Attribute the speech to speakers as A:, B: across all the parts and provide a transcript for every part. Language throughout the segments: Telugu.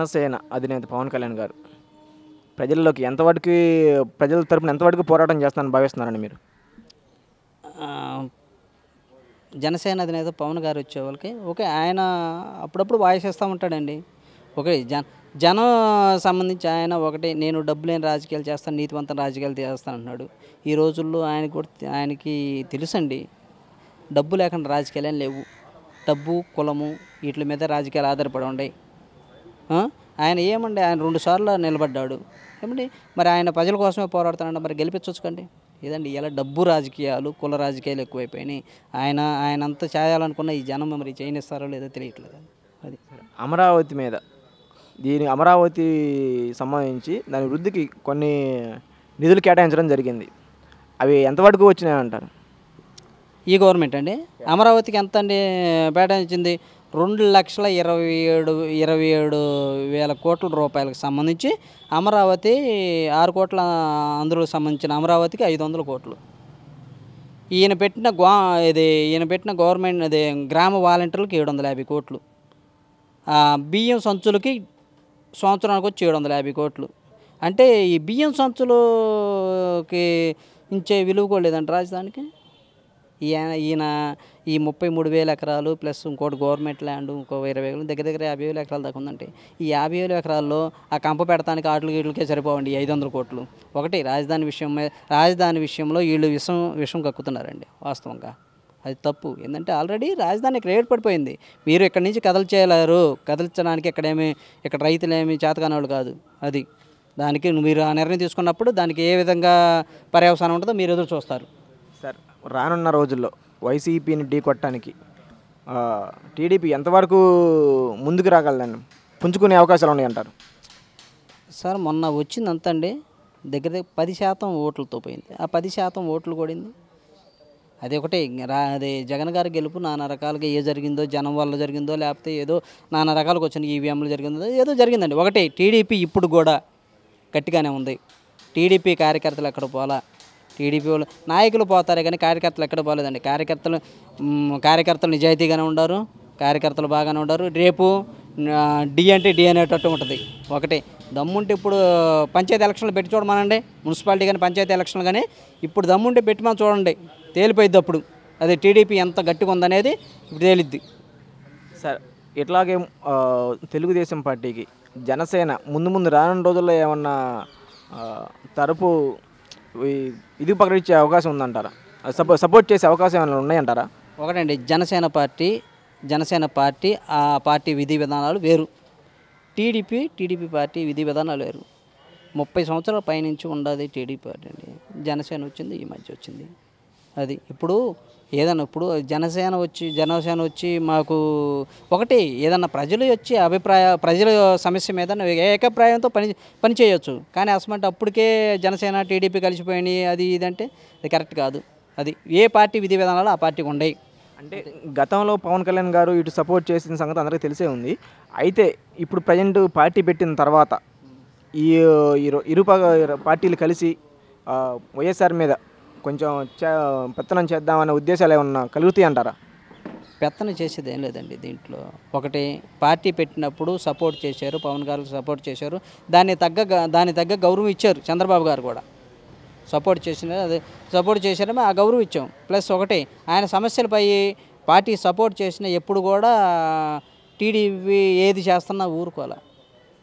A: జనసేన అధినేత పవన్ కళ్యాణ్ గారు ప్రజల్లోకి ఎంతవరకు ప్రజల తరపున ఎంతవరకు పోరాటం చేస్తానని భావిస్తున్నారండి మీరు
B: జనసేన అధినేత పవన్ గారు వచ్చేవాళ్ళకి ఓకే ఆయన అప్పుడప్పుడు వాయిస్ ఇస్తూ ఉంటాడండి ఓకే జన జనం సంబంధించి ఆయన ఒకటి నేను డబ్బు లేని రాజకీయాలు చేస్తాను నీతివంతం రాజకీయాలు చేస్తాను అన్నాడు ఈ రోజుల్లో ఆయన కూడా ఆయనకి తెలుసండి డబ్బు లేకుండా రాజకీయాలు లేవు డబ్బు కులము వీటి మీద రాజకీయాలు ఆధారపడి ఉన్నాయి ఆయన ఏమండి ఆయన రెండు సార్లు నిలబడ్డాడు ఏమండి మరి ఆయన ప్రజల కోసమే పోరాడుతానంటే మరి గెలిపించవచ్చు కండి ఇదండి ఇలా డబ్బు రాజకీయాలు కుల రాజకీయాలు ఎక్కువైపోయినాయి ఆయన ఆయన అంతా చేయాలనుకున్న ఈ జనం మరి చేయనిస్తారో లేదో తెలియట్లేదు
A: అది అమరావతి మీద దీని అమరావతి సంబంధించి దాని వృద్ధికి కొన్ని
B: నిధులు కేటాయించడం జరిగింది అవి ఎంతవరకు వచ్చినాయంటారు ఈ గవర్నమెంట్ అండి అమరావతికి ఎంత అండి కేటాయించింది రెండు లక్షల ఇరవై ఏడు ఇరవై ఏడు వేల కోట్ల రూపాయలకు సంబంధించి అమరావతి ఆరు కోట్ల అందులో సంబంధించిన అమరావతికి ఐదు వందల కోట్లు ఈయన పెట్టిన గో ఇది ఈయన పెట్టిన గవర్నమెంట్ అదే గ్రామ వాలంటీర్లకు ఏడు వందల యాభై కోట్లు బియ్యం సంచులకి సంవత్సరానికి వచ్చి ఏడు వందల యాభై కోట్లు అంటే ఈ బియ్యం సంచులకి ఇచ్చే విలువ కూడా లేదండి రాజధానికి ఈయన ఈయన ఈ ముప్పై మూడు వేల ఎకరాలు ప్లస్ ఇంకోటి గవర్నమెంట్ ల్యాండ్ ఇంకో ఇరవై వేలు దగ్గర దగ్గర యాభై వేల ఎకరాలు దాకా ఉందండి ఈ యాభై వేల ఎకరాల్లో ఆ కంప పెడతానికి ఆటలు గీటలకే సరిపోవండి ఐదు వందల కోట్లు ఒకటి రాజధాని విషయం రాజధాని విషయంలో వీళ్ళు విషం విషం కక్కుతున్నారండి వాస్తవంగా అది తప్పు ఏంటంటే ఆల్రెడీ రాజధాని రేట్ పడిపోయింది మీరు ఇక్కడి నుంచి చేయలేరు కదల్చడానికి ఇక్కడేమి ఇక్కడ రైతులేమి చేతకానోళ్ళు కాదు అది దానికి మీరు ఆ నిర్ణయం తీసుకున్నప్పుడు దానికి ఏ విధంగా పర్యవసానం ఉంటుందో మీరు ఎదురు చూస్తారు
A: రానున్న రోజుల్లో వైసీపీని కొట్టడానికి టీడీపీ ఎంతవరకు ముందుకు రాగలదండి పుంజుకునే అవకాశాలు ఉన్నాయంటారు
B: సార్ మొన్న వచ్చిందంత అండి దగ్గర దగ్గర పది శాతం ఓట్లతో పోయింది ఆ పది శాతం ఓట్లు కూడింది అది ఒకటే రా అది జగన్ గారి గెలుపు నానా రకాలుగా ఏ జరిగిందో జనం వల్ల జరిగిందో లేకపోతే ఏదో నానా రకాలకు వచ్చిన ఈవీఎంలు జరిగిందో ఏదో జరిగిందండి ఒకటే టీడీపీ ఇప్పుడు కూడా గట్టిగానే ఉంది టీడీపీ కార్యకర్తలు ఎక్కడ పోలా టీడీపీ వాళ్ళు నాయకులు పోతారే కానీ కార్యకర్తలు ఎక్కడ పోలేదండి కార్యకర్తలు కార్యకర్తలు నిజాయితీగానే ఉండరు కార్యకర్తలు బాగానే ఉండరు రేపు డి అంటే డి అనేటట్టు ఉంటుంది ఒకటి దమ్ముంటే ఇప్పుడు పంచాయతీ ఎలక్షన్లు పెట్టి చూడమనండి మున్సిపాలిటీ కానీ పంచాయతీ ఎలక్షన్లు కానీ ఇప్పుడు దమ్ముంటే పెట్టి మనం చూడండి తేలిపోయిద్ది అప్పుడు అది టీడీపీ ఎంత గట్టిగా ఉందనేది ఇప్పుడు తేలిద్ది
A: సార్ ఇట్లాగే తెలుగుదేశం పార్టీకి జనసేన ముందు ముందు రానున్న రోజుల్లో ఏమన్నా తరపు ఇది ప్రకటించే అవకాశం ఉందంటారా సపో సపోర్ట్ చేసే అవకాశం ఏమైనా ఉన్నాయంటారా
B: ఒకటండి జనసేన పార్టీ జనసేన పార్టీ ఆ పార్టీ విధి విధానాలు వేరు టీడీపీ టీడీపీ పార్టీ విధి విధానాలు వేరు ముప్పై సంవత్సరాల పైనుంచి ఉండదు టీడీపీ పార్టీ అండి జనసేన వచ్చింది ఈ మధ్య వచ్చింది అది ఇప్పుడు ఏదన్నా ఇప్పుడు జనసేన వచ్చి జనసేన వచ్చి మాకు ఒకటి ఏదన్నా ప్రజలు వచ్చి అభిప్రాయ ప్రజల సమస్య మీద ఏకాభిప్రాయంతో పని పని చేయొచ్చు కానీ అసమంటే అప్పటికే జనసేన టీడీపీ కలిసిపోయినాయి అది ఇదంటే అది కరెక్ట్ కాదు అది ఏ పార్టీ విధి విధానాలు ఆ పార్టీకి ఉండయి అంటే
A: గతంలో పవన్ కళ్యాణ్
B: గారు ఇటు సపోర్ట్
A: చేసిన సంగతి అందరికీ తెలిసే ఉంది అయితే ఇప్పుడు ప్రజెంట్ పార్టీ పెట్టిన తర్వాత ఈ ఇరు పార్టీలు కలిసి వైఎస్ఆర్ మీద కొంచెం పెత్తనం చేద్దామనే ఉద్దేశాలు ఏమన్నా కలుగుతాయి
B: అంటారా పెత్తనం చేసేది ఏం లేదండి దీంట్లో ఒకటి పార్టీ పెట్టినప్పుడు సపోర్ట్ చేశారు పవన్ గారు సపోర్ట్ చేశారు దాన్ని తగ్గ దాని తగ్గ గౌరవం ఇచ్చారు చంద్రబాబు గారు కూడా సపోర్ట్ చేసిన అదే సపోర్ట్ చేశారమే ఆ గౌరవం ఇచ్చాం ప్లస్ ఒకటి ఆయన సమస్యలపై పార్టీ సపోర్ట్ చేసిన ఎప్పుడు కూడా టీడీపీ ఏది చేస్తున్నా ఊరుకోవాలి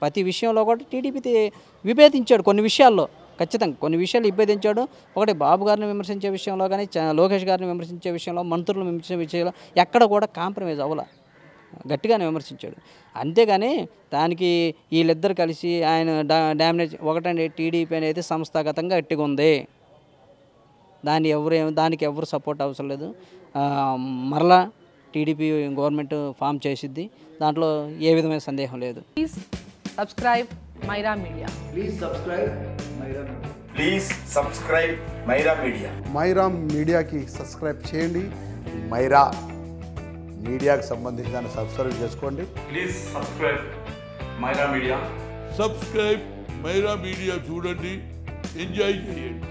B: ప్రతి విషయంలో కూడా టీడీపీ విభేదించాడు కొన్ని విషయాల్లో ఖచ్చితంగా కొన్ని విషయాలు ఇబ్బందించాడు ఒకటి బాబు గారిని విమర్శించే విషయంలో కానీ లోకేష్ గారిని విమర్శించే విషయంలో మంత్రులను విమర్శించే విషయంలో ఎక్కడ కూడా కాంప్రమైజ్ అవ్వాల గట్టిగానే విమర్శించాడు అంతేగాని దానికి వీళ్ళిద్దరు కలిసి ఆయన డా డ్యామేజ్ ఒకటండి టీడీపీ అనేది సంస్థాగతంగా గట్టిగా ఉంది దాన్ని ఎవరు దానికి ఎవరు సపోర్ట్ అవసరం లేదు మరలా టీడీపీ గవర్నమెంట్ ఫామ్ చేసిద్ది దాంట్లో ఏ విధమైన సందేహం లేదు please subscribe Myra media please subscribe
A: please subscribe Myra media
B: Myra మీడియాకి సబ్స్క్రైబ్ చేయండి మైరా మీడియాకి సంబంధించి దాన్ని సబ్స్క్రైబ్ చేసుకోండి
A: please subscribe Myra media subscribe Myra media చూడండి ఎంజాయ్ చేయండి